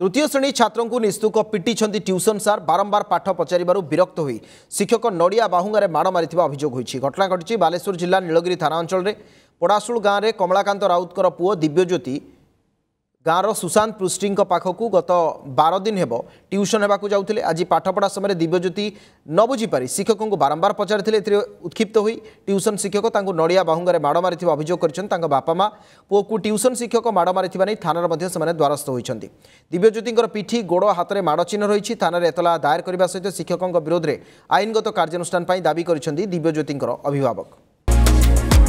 তৃতীয় শ্রেণী ছাত্রক নিস্তুক পিটিছেন টিউশন সার বারম্বার পাঠ পচারু বিরক্ত হয়ে শিক্ষক নড়িয়া বাহুঙ্গার মাড় মারি অভিযোগ হয়েছে ঘটনা ঘটিছে বালেশ্বর জেলা নীলগিরি থানা অঞ্চলের পড়াশুল গাঁরে কমলাকান্ত রাউতর পুয় দিব্যজ্যোতি ଗାଁର ସୁଶାନ୍ତ ପୃଷ୍ଟିଙ୍କ ପାଖକୁ ଗତ ବାର ଦିନ ହେବ ଟ୍ୟୁସନ୍ ହେବାକୁ ଯାଉଥିଲେ ଆଜି ପାଠପଢ଼ା ସମୟରେ ଦିବ୍ୟଜ୍ୟୋତି ନ ବୁଝିପାରି ଶିକ୍ଷକଙ୍କୁ ବାରମ୍ବାର ପଚାରିଥିଲେ ଏଥିରେ ଉତ୍କ୍ଷିପ୍ତ ହୋଇ ଟ୍ୟୁସନ୍ ଶିକ୍ଷକ ତାଙ୍କୁ ନଡ଼ିଆ ବାହୁଙ୍ଗାରେ ମାଡ଼ ମାରିଥିବା ଅଭିଯୋଗ କରିଛନ୍ତି ତାଙ୍କ ବାପା ମାଆ ପୁଅକୁ ଟ୍ୟୁସନ୍ ଶିକ୍ଷକ ମାଡ଼ ମାରିଥିବା ନେଇ ଥାନାରେ ମଧ୍ୟ ସେମାନେ ଦ୍ୱାରସ୍ଥ ହୋଇଛନ୍ତି ଦିବ୍ୟଜ୍ୟୋତିଙ୍କର ପିଠି ଗୋଡ଼ ହାତରେ ମାଡ଼ ଚିହ୍ନ ରହିଛି ଥାନାରେ ଏତଲା ଦାୟର କରିବା ସହିତ ଶିକ୍ଷକଙ୍କ ବିରୋଧରେ ଆଇନଗତ କାର୍ଯ୍ୟାନୁଷ୍ଠାନ ପାଇଁ ଦାବି କରିଛନ୍ତି ଦିବ୍ୟଜ୍ୟୋତିଙ୍କର ଅଭିଭାବକ